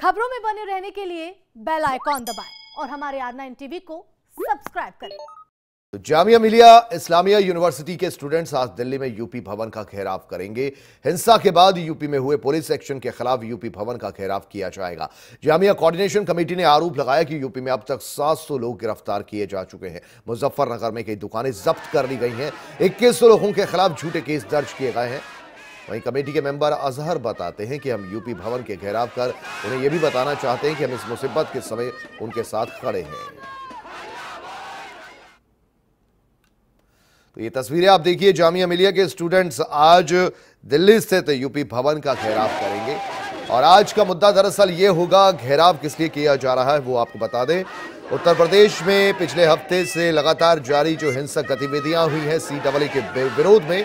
खबरों में बने रहने के लिए बेल आइकॉन दबाएं और हमारे आर नाइन टीवी को सब्सक्राइब करें तो जामिया मिलिया इस्लामिया यूनिवर्सिटी के स्टूडेंट्स आज दिल्ली में यूपी भवन का घेराव करेंगे हिंसा के बाद यूपी में हुए पुलिस एक्शन के खिलाफ यूपी भवन का घेराव किया जाएगा जामिया कोऑर्डिनेशन कमेटी ने आरोप लगाया कि यूपी में अब तक 700 लोग गिरफ्तार किए जा चुके हैं मुजफ्फरनगर में कई दुकानें जब्त कर ली गई हैं इक्कीस लोगों के खिलाफ झूठे केस दर्ज किए गए हैं वहीं कमेटी के मेंबर अजहर बताते हैं कि हम यूपी भवन के घेराव कर उन्हें यह भी बताना चाहते हैं कि हम इस मुसीबत के समय उनके साथ खड़े हैं तो ये तस्वीरें आप देखिए जामिया मिलिया के स्टूडेंट्स आज दिल्ली स्थित यूपी भवन का घेराव करेंगे और आज का मुद्दा दरअसल ये होगा घेराव किस लिए किया जा रहा है वो आपको बता दें उत्तर प्रदेश में पिछले हफ्ते से लगातार जारी जो हिंसक गतिविधियां हुई हैं सी डबल e के विरोध में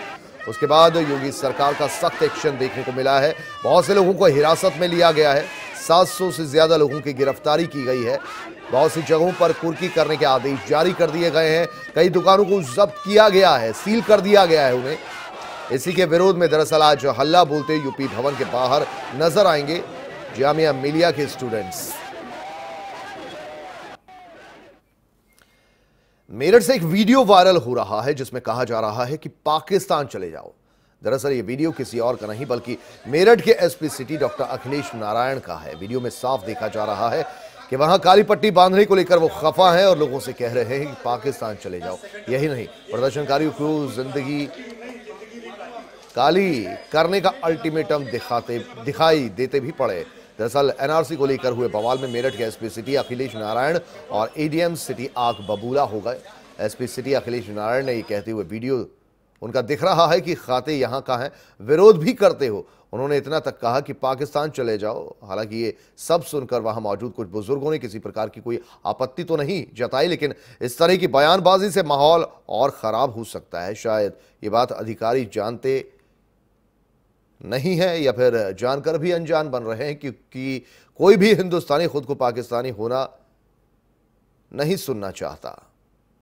उसके बाद योगी सरकार का सख्त एक्शन देखने को मिला है बहुत से लोगों को हिरासत में लिया गया है 700 से ज़्यादा लोगों की गिरफ्तारी की गई है बहुत सी जगहों पर कुर्की करने के आदेश जारी कर दिए गए हैं कई दुकानों को जब्त किया गया है सील कर दिया गया है उन्हें इसी के विरोध में दरअसल आज हल्ला बोलते यूपी भवन के बाहर नजर आएंगे जामिया मिलिया के स्टूडेंट्स मेरठ से एक वीडियो वायरल हो रहा है जिसमें कहा जा रहा है कि पाकिस्तान चले जाओ दरअसल ये वीडियो किसी और का नहीं बल्कि मेरठ के SP city doctor Akhilesh Narayan का है वीडियो में साफ देखा जा रहा है कि वहां काली पट्टी बांधने को लेकर वो खफा हैं और लोगों से कह रहे हैं कि पाकिस्तान चले जाओ यही नहीं प्रदर्शनकारियों को जिंदगी काली करने का अल्टीमेटम दिखाते दिखाई देते भी पड़े दरअसल एनआरसी को लेकर हुए बवाल में मेरठ के एसपी सिटी अखिलेश नारायण और एडीएम सिटी आग बबूला हो गए एसपी सिटी अखिलेश नारायण ने ये कहते हुए वीडियो उनका दिख रहा है कि खाते यहाँ का हैं विरोध भी करते हो उन्होंने इतना तक कहा कि पाकिस्तान चले जाओ हालांकि ये सब सुनकर वहां मौजूद कुछ बुजुर्गों ने किसी प्रकार की कोई आपत्ति तो नहीं जताई लेकिन इस तरह की बयानबाजी से माहौल और ख़राब हो सकता है शायद ये बात अधिकारी जानते नहीं है या फिर जानकर भी अनजान बन रहे हैं क्योंकि कोई भी हिंदुस्तानी खुद को पाकिस्तानी होना नहीं सुनना चाहता